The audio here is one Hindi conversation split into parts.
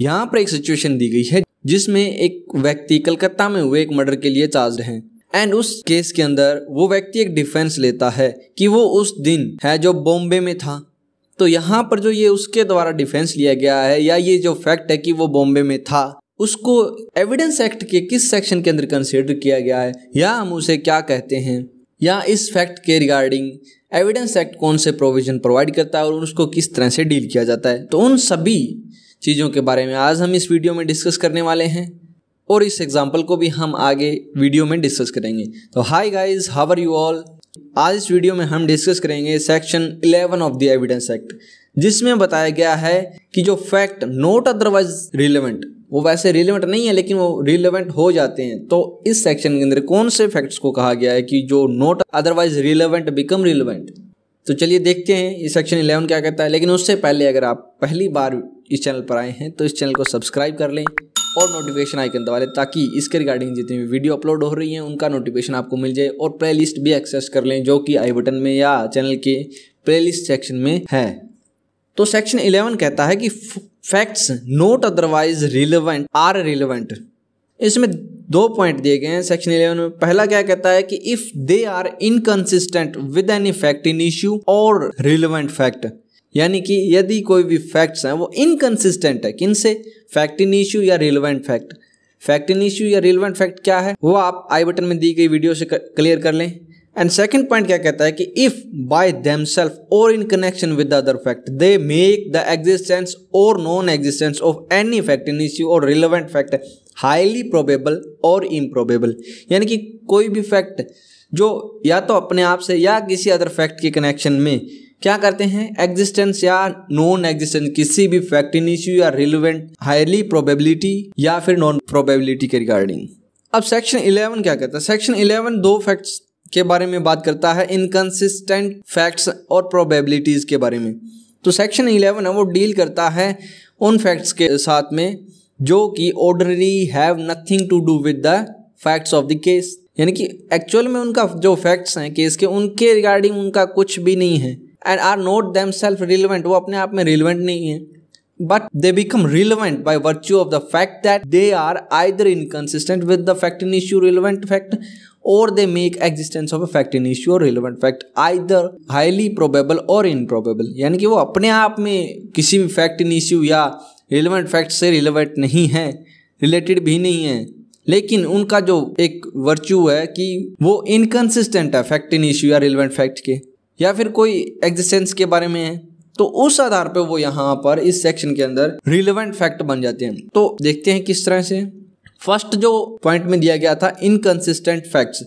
यहाँ पर एक सिचुएशन दी गई है जिसमें एक व्यक्ति कलकत्ता में हुए एक मर्डर के लिए चार्ज है एंड उस केस के अंदर वो व्यक्ति एक डिफेंस लेता है कि वो उस दिन है जो बॉम्बे में था तो यहाँ पर जो ये उसके द्वारा डिफेंस लिया गया है या ये जो फैक्ट है कि वो बॉम्बे में था उसको एविडेंस एक्ट के किस सेक्शन के अंदर कंसिडर किया गया है या हम उसे क्या कहते हैं या इस फैक्ट के रिगार्डिंग एविडेंस एक्ट कौन से प्रोविजन प्रोवाइड करता है और उसको किस तरह से डील किया जाता है तो उन सभी चीज़ों के बारे में आज हम इस वीडियो में डिस्कस करने वाले हैं और इस एग्जाम्पल को भी हम आगे वीडियो में डिस्कस करेंगे तो hi guys how are you all आज इस वीडियो में हम डिस्कस करेंगे section 11 of the evidence act जिसमें बताया गया है कि जो फैक्ट नोट अदरवाइज रिलेवेंट वो वैसे रिलेवेंट नहीं है लेकिन वो रिलेवेंट हो जाते हैं तो इस सेक्शन के अंदर कौन से फैक्ट्स को कहा गया है कि जो not otherwise relevant become relevant तो चलिए देखते हैं ये सेक्शन 11 क्या कहता है लेकिन उससे पहले अगर आप पहली बार इस चैनल पर आए हैं तो इस चैनल को सब्सक्राइब कर लें और नोटिफिकेशन आइकन दबा लें ताकि इसके रिगार्डिंग जितनी भी वीडियो अपलोड हो रही हैं उनका नोटिफिकेशन आपको मिल जाए और प्लेलिस्ट भी एक्सेस कर लें जो कि आई बटन में या चैनल के प्लेलिस्ट सेक्शन में है तो सेक्शन 11 कहता है कि facts not otherwise relevant are relevant इसमें दो पॉइंट दिए गए हैं सेक्शन 11 में पहला क्या कहता है कि if they are inconsistent with any fact in issue और रिलेवेंट फैक्ट यानी कि यदि कोई भी फैक्ट्स हैं वो इनकन्सिस्टेंट है से फैक्ट इन इश्यू या relevant fact fact in issue या रिलेवेंट फैक्ट क्या है वो आप आई बटन में दी गई वीडियो से क्लियर कर लें एंड सेकेंड पॉइंट क्या कहता है कि इफ बाय देम सेल्फ और in connection with the other fact they make the existence और non existence of any fact in issue और रिलेवेंट फैक्ट हाईली प्रोबेबल और इम्प्रोबेबल यानी कि कोई भी फैक्ट जो या तो अपने आप से या किसी अदर फैक्ट के कनेक्शन में क्या करते हैं एग्जिस्टेंस या नॉन एग्जिस्टेंस किसी भी फैक्ट इन इश्यू या रिलेवेंट हाईली प्रोबेबिलिटी या फिर नॉन प्रोबेबिलिटी के रिगार्डिंग अब सेक्शन 11 क्या कहता है सेक्शन 11 दो फैक्ट्स के बारे में बात करता है इनकन्सिस्टेंट फैक्ट्स और प्रोबेबिलिटीज के बारे में तो सेक्शन 11 है वो डील करता है उन फैक्ट्स के साथ में जो कि ordinary have nothing to do with the facts of the case यानी कि एक्चुअल में उनका जो फैक्ट्स हैं केस के उनके रिगार्डिंग उनका कुछ भी नहीं है and are not them self relevant वो अपने आप में रिलेवेंट नहीं है but they become relevant by virtue of the fact that they are either inconsistent with the fact in issue relevant fact और they make existence of a fact in issue और relevant fact either highly probable और इनप्रोबेबल यानी कि वो अपने आप में किसी भी फैक्ट इन इश्यू या रिलेवेंट फैक्ट से रिलेवेंट नहीं है रिलेटेड भी नहीं है लेकिन उनका जो एक वर्च्यू है कि वो इनकन्सिस्टेंट है फैक्ट इन इश्यू या रिलेवेंट फैक्ट के या फिर कोई एग्जिस्टेंस के बारे में है तो उस आधार पर वो यहाँ पर इस सेक्शन के अंदर रिलेवेंट फैक्ट बन जाते हैं तो देखते हैं किस तरह से फर्स्ट जो पॉइंट में दिया गया था इनकन्सिस्टेंट फैक्ट्स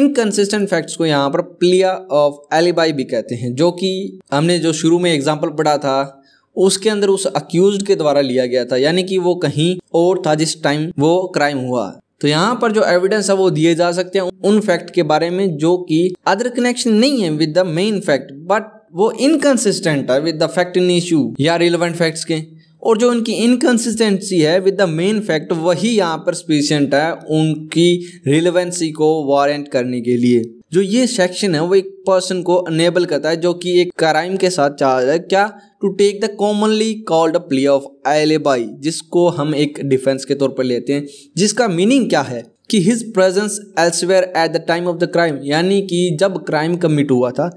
इनकन्सिस्टेंट फैक्ट्स को यहाँ पर प्लिया ऑफ एलिबाई भी कहते हैं जो कि हमने जो शुरू में एग्जाम्पल पढ़ा था उसके अंदर उस अक्यूज के द्वारा लिया गया था यानी कि वो कहीं और था जिस टाइम वो क्राइम हुआ तो यहाँ पर जो एविडेंस है वो दिए जा सकते हैं उन फैक्ट के बारे में जो कि अदर कनेक्शन नहीं है with the main fact but वो इनकन्सिस्टेंट है with the fact in issue या रिलेवेंट फैक्ट्स के और जो उनकी इनकन्सिस्टेंसी है विद द मेन फैक्ट वही यहाँ पर स्पेशेंट है उनकी रिलेवेंसी को वारंट करने के लिए जो ये सेक्शन है वो एक पर्सन को अनेबल करता है जो कि एक क्राइम के साथ चार्ज है क्या to take the commonly called plea of alibi जिसको हम एक डिफेंस के तौर पर लेते हैं जिसका मीनिंग क्या है कि his presence elsewhere at the time of the crime यानी कि जब क्राइम कमिट हुआ था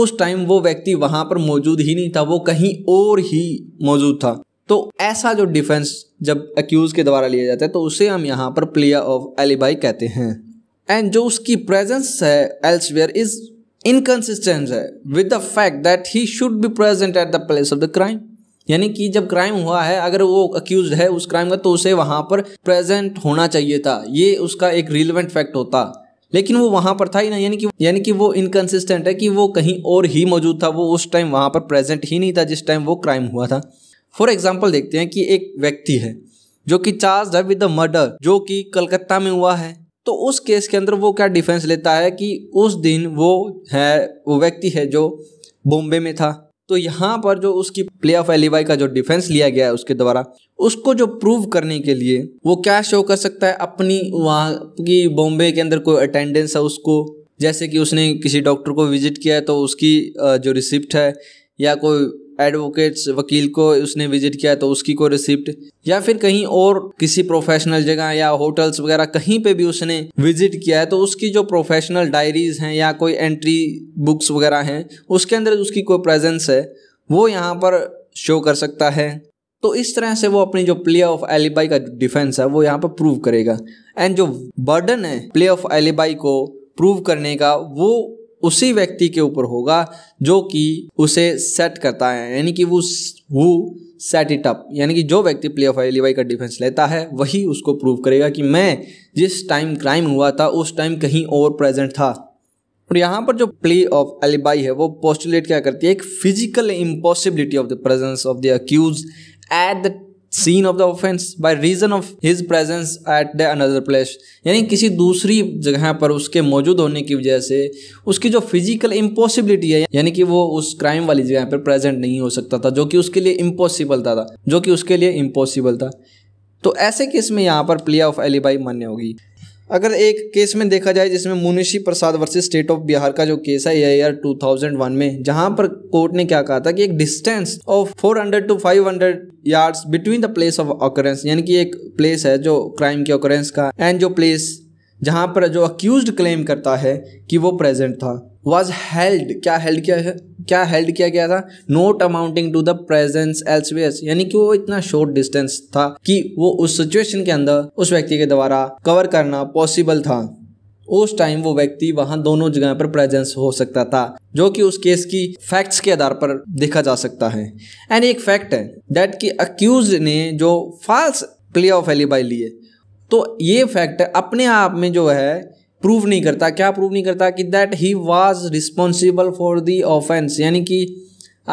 उस टाइम वो व्यक्ति वहाँ पर मौजूद ही नहीं था वो कहीं और ही मौजूद था तो ऐसा जो डिफेंस जब अक्यूज़ के द्वारा लिया जाता है तो उसे हम यहाँ पर प्लेयर ऑफ एलिबाई कहते हैं एंड जो उसकी प्रेजेंस है एल्सवेयर इज़ इनकन्सिस्टेंस है with the fact that he should be present at the place of the crime यानी कि जब क्राइम हुआ है अगर वो अक्यूज है उस क्राइम का तो उसे वहाँ पर प्रेजेंट होना चाहिए था ये उसका एक रिलेवेंट फैक्ट होता लेकिन वो वहाँ पर था ही ना यानी कि यानी कि वो इनकन्सिस्टेंट है कि वो कहीं और ही मौजूद था वो उस टाइम वहाँ पर प्रेजेंट ही नहीं था जिस टाइम वो क्राइम हुआ था फॉर एग्जाम्पल देखते हैं कि एक व्यक्ति है जो कि चार्ज है विद द मर्डर जो कि कलकत्ता में हुआ है तो उस केस के अंदर वो क्या डिफेंस लेता है कि उस दिन वो है वो व्यक्ति है जो बॉम्बे में था तो यहाँ पर जो उसकी प्ले ऑफ एलिवाई का जो डिफेंस लिया गया है उसके द्वारा उसको जो प्रूव करने के लिए वो क्या शो कर सकता है अपनी वहाँ की बॉम्बे के अंदर कोई अटेंडेंस है उसको जैसे कि उसने किसी डॉक्टर को विजिट किया है तो उसकी जो रिसिप्ट है या कोई एडवोकेट्स वकील को उसने विजिट किया तो उसकी कोई रिसिप्ट या फिर कहीं और किसी प्रोफेशनल जगह या होटल्स वगैरह कहीं पे भी उसने विजिट किया है तो उसकी जो प्रोफेशनल डायरीज हैं या कोई एंट्री बुक्स वगैरह हैं उसके अंदर उसकी कोई प्रेजेंस है वो यहाँ पर शो कर सकता है तो इस तरह से वो अपनी जो प्ले ऑफ एलिबाई का डिफेंस है वो यहाँ पर प्रूव करेगा एंड जो बर्डन है प्ले ऑफ एलिबाई को प्रूव करने का वो उसी व्यक्ति के ऊपर होगा जो कि उसे सेट करता है यानी कि वो वो सेट इट अप यानी कि जो व्यक्ति प्ले ऑफ एलिवाई का डिफेंस लेता है वही उसको प्रूव करेगा कि मैं जिस टाइम क्राइम हुआ था उस टाइम कहीं और प्रेजेंट था और यहाँ पर जो प्ले ऑफ एलिबाई है वो पोस्टुलेट क्या करती है एक physical impossibility of the presence of the accused at the scene of the offence by reason of his presence at the another place यानी किसी दूसरी जगह पर उसके मौजूद होने की वजह से उसकी जो फिजिकल इम्पॉसिबिलिटी है यानी कि वो उस क्राइम वाली जगह पर प्रेजेंट नहीं हो सकता था जो कि उसके लिए इम्पॉसिबल था जो कि उसके लिए इम्पॉसिबल था तो ऐसे केस में यहाँ पर प्ले ऑफ एलिबाई मान्य होगी अगर एक केस में देखा जाए जिसमें Munshi Prasad versus state of Bihar का जो केस है टू थाउजेंड 2001 में जहां पर कोर्ट ने क्या कहा था कि एक distance of 400 to hundred yards between the place of occurrence यानी कि एक प्लेस है जो क्राइम के ऑकरेंस का एंड जो प्लेस जहां पर जो अक्यूज क्लेम करता है कि वो प्रेजेंट था वॉज हेल्ड क्या हेल्ड क्या है क्या हेल्ड किया गया था not amounting to the presence elsewhere यानी कि वो इतना शॉर्ट डिस्टेंस था कि वो उस सिचुएशन के अंदर उस व्यक्ति के द्वारा कवर करना पॉसिबल था उस टाइम वो व्यक्ति वहां दोनों जगह पर प्रेजेंस हो सकता था जो कि उस केस की फैक्ट्स के आधार पर देखा जा सकता है एंड एक फैक्ट है दैट कि अक्यूज ने जो फॉल्स प्ले ऑफ एलिबाई लिए तो ये फैक्ट अपने आप में जो है प्रूव नहीं करता क्या प्रूव नहीं करता कि that he was responsible for the offence यानी कि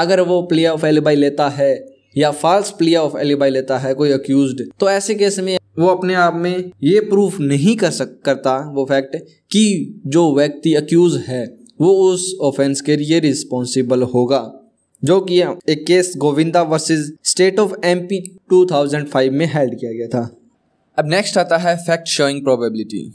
अगर वो प्ले ऑफ एलिबाई लेता है या फॉल्स प्ले ऑफ एलिबाई लेता है कोई अक्यूज तो ऐसे केस में वो अपने आप में ये प्रूफ नहीं कर सक करता वो फैक्ट कि जो व्यक्ति अक्यूज है वो उस ऑफेंस के लिए रिस्पॉन्सिबल होगा जो कि एक case Govinda versus state of MP 2005 में हेल्ड किया गया था अब नेक्स्ट आता है फैक्ट शोइंग प्रोबेबिलिटी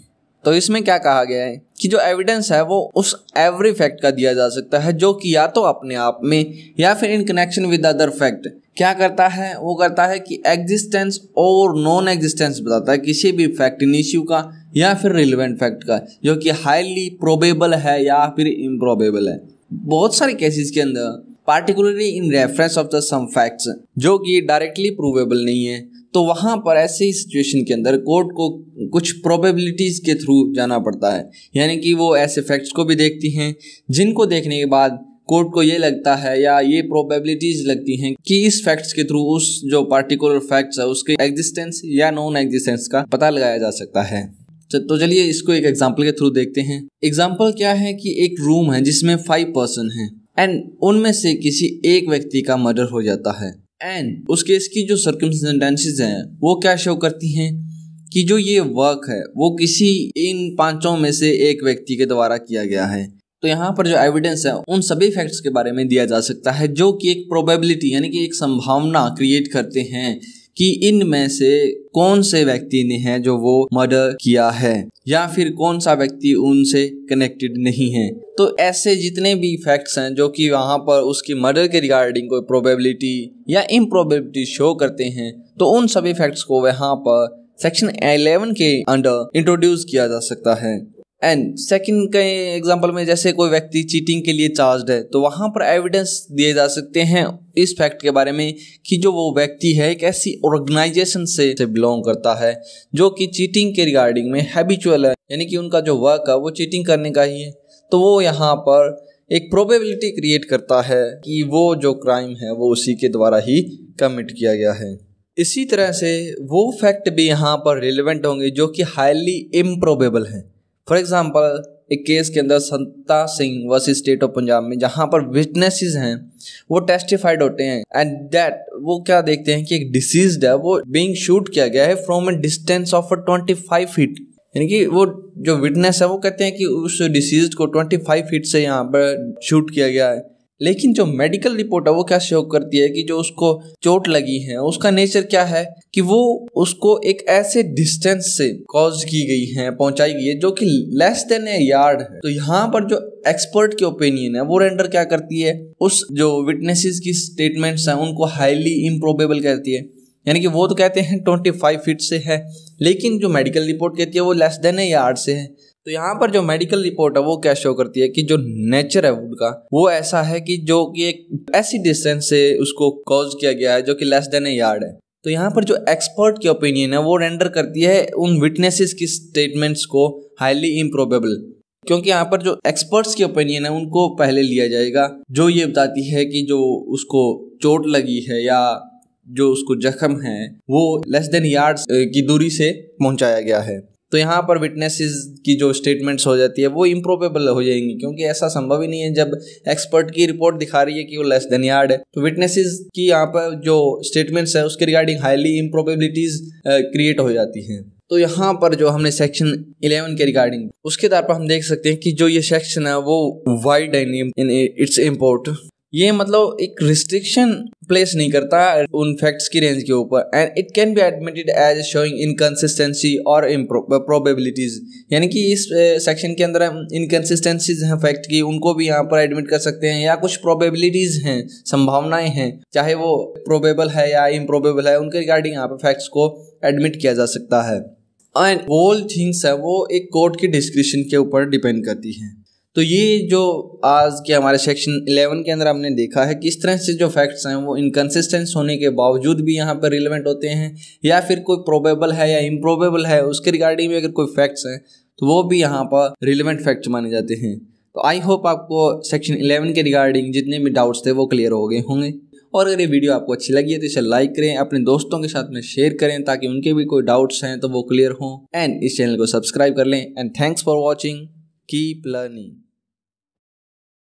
तो इसमें क्या कहा गया है कि जो एविडेंस है वो उस एवरी फैक्ट का दिया जा सकता है जो कि या तो अपने आप में या फिर in connection with other fact क्या करता है वो करता है कि एग्जिस्टेंस और नॉन एग्जिस्टेंस बताता है किसी भी फैक्ट इन इश्यू का या फिर रिलेवेंट फैक्ट का जो कि हाईली प्रोबेबल है या फिर इम्प्रोबेबल है बहुत सारे केसेस के अंदर particularly in reference of the some facts जो कि डायरेक्टली प्रूवेबल नहीं है तो वहाँ पर ऐसे ही सिचुएशन के अंदर कोर्ट को कुछ प्रोबेबिलिटीज़ के थ्रू जाना पड़ता है यानी कि वो ऐसे फैक्ट्स को भी देखती हैं जिनको देखने के बाद कोर्ट को ये लगता है या ये प्रोबेबिलिटीज़ लगती हैं कि इस फैक्ट्स के थ्रू उस जो पार्टिकुलर फैक्ट्स है उसके एग्जिस्टेंस या नॉन एग्जिस्टेंस का पता लगाया जा सकता है तो, तो चलिए इसको एक एग्जाम्पल के थ्रू देखते हैं एग्जाम्पल क्या है कि एक रूम है जिसमें फाइव पर्सन हैं एंड उनमें से किसी एक व्यक्ति का मर्डर हो जाता है एंड उस केस की जो सर्कमस्टेंसेज हैं वो क्या शो करती हैं कि जो ये वर्क है वो किसी इन पांचों में से एक व्यक्ति के द्वारा किया गया है तो यहाँ पर जो एविडेंस है उन सभी फैक्ट्स के बारे में दिया जा सकता है जो कि एक प्रोबेबिलिटी यानी कि एक संभावना क्रिएट करते हैं कि इनमें से कौन से व्यक्ति ने है जो वो मर्डर किया है या फिर कौन सा व्यक्ति उनसे कनेक्टेड नहीं है तो ऐसे जितने भी फैक्ट्स हैं जो कि वहाँ पर उसकी मर्डर के रिगार्डिंग कोई प्रोबेबिलिटी या इम्प्रोबेबिलिटी शो करते हैं तो उन सभी फैक्ट्स को वहाँ पर सेक्शन 11 के अंडर इंट्रोड्यूस किया जा सकता है एंड सेकंड कई एग्जांपल में जैसे कोई व्यक्ति चीटिंग के लिए चार्ज है तो वहाँ पर एविडेंस दिए जा सकते हैं इस फैक्ट के बारे में कि जो वो व्यक्ति है एक ऐसी ऑर्गेनाइजेशन से, से बिलोंग करता है जो कि चीटिंग के रिगार्डिंग में हैबिचुअल है यानी कि उनका जो वर्क है वो चीटिंग करने का ही है तो वो यहाँ पर एक प्रोबेबिलिटी क्रिएट करता है कि वो जो क्राइम है वो उसी के द्वारा ही कमिट किया गया है इसी तरह से वो फैक्ट भी यहाँ पर रिलेवेंट होंगे जो कि हाईली इम्प्रोबेबल हैं फॉर एग्जाम्पल एक केस के अंदर Santa Singh versus state of Punjab में जहाँ पर विटनेसेस हैं वो टेस्टिफाइड होते हैं एंड दैट वो क्या देखते हैं कि एक डिसीज है वो बींग शूट किया गया है from a distance of a twenty five feet यानी कि वो जो विटनेस है वो कहते हैं कि उस डिसीज को ट्वेंटी फाइव फीट से यहाँ पर शूट किया गया है लेकिन जो मेडिकल रिपोर्ट है वो क्या शो करती है कि जो उसको चोट लगी है उसका नेचर क्या है कि वो उसको एक ऐसे डिस्टेंस से कॉज की गई है पहुंचाई गई है जो कि लेस देन ए यार्ड है तो यहाँ पर जो एक्सपर्ट की ओपिनियन है वो रेंडर क्या करती है उस जो विटनेसेस की स्टेटमेंट्स हैं उनको हाईली इम्प्रोबेबल कहती है यानी कि वो तो कहते हैं ट्वेंटी फाइव फीट से है लेकिन जो मेडिकल रिपोर्ट कहती है वो लेस देन ए यार्ड से है तो यहाँ पर जो मेडिकल रिपोर्ट है वो क्या शो करती है कि जो नेचर है वुड का वो ऐसा है कि जो कि एक ऐसी डिस्टेंस से उसको कॉज किया गया है जो कि लेस देन ए यार्ड है तो यहाँ पर जो एक्सपर्ट की ओपिनियन है वो रेंडर करती है उन विटनेसेस की स्टेटमेंट्स को हाईली इम्प्रोबेबल क्योंकि यहाँ पर जो एक्सपर्ट्स की ओपिनियन है उनको पहले लिया जाएगा जो ये बताती है कि जो उसको चोट लगी है या जो उसको जख्म है वो लेस देन यार्ड की दूरी से पहुंचाया गया है तो यहाँ पर विटनेसेस की जो स्टेटमेंट्स हो जाती है वो इम्प्रोबेबल हो जाएंगी क्योंकि ऐसा संभव ही नहीं है जब एक्सपर्ट की रिपोर्ट दिखा रही है कि वो लेस देन यार्ड है तो विटनेसेस की यहाँ पर जो स्टेटमेंट्स है उसके रिगार्डिंग हाईली इम्प्रोबेबिलिटीज क्रिएट हो जाती हैं तो यहाँ पर जो हमने सेक्शन 11 के रिगार्डिंग उसके आधार पर हम देख सकते हैं कि जो ये सेक्शन है वो वाइड है इट्स इम्पोर्ट ये मतलब एक रिस्ट्रिक्शन प्लेस नहीं करता उन फैक्ट्स की रेंज के ऊपर and it can be admitted as showing inconsistency और प्रोबेबिलिटीज यानी कि इस सेक्शन के अंदर हम इनकन्सिस्टेंसीज हैं फैक्ट की उनको भी यहाँ पर एडमिट कर सकते हैं या कुछ प्रोबेबिलिटीज हैं संभावनाएं हैं चाहे वो प्रोबेबल है या इम्प्रोबेबल है उनके रिगार्डिंग यहाँ पर फैक्ट्स को एडमिट किया जा सकता है एंड ऑल थिंग्स है वो एक कोर्ट की डिस्क्रिप्शन के ऊपर डिपेंड करती हैं तो ये जो आज के हमारे सेक्शन 11 के अंदर हमने देखा है किस तरह से जो फैक्ट्स हैं वो इनकन्सिस्टेंस होने के बावजूद भी यहाँ पर रिलेवेंट होते हैं या फिर कोई प्रोबेबल है या इम्प्रोबेबल है उसके रिगार्डिंग भी अगर कोई फैक्ट्स हैं तो वो भी यहाँ पर रिलेवेंट फैक्ट्स माने जाते हैं तो आई होप आपको सेक्शन इलेवन के रिगार्डिंग जितने भी डाउट्स थे वो क्लियर हो गए होंगे और अगर ये वीडियो आपको अच्छी लगी है तो इसे लाइक करें अपने दोस्तों के साथ में शेयर करें ताकि उनके भी कोई डाउट्स हैं तो वो क्लियर हों एंड इस चैनल को सब्सक्राइब कर लें and thanks for watching keep learning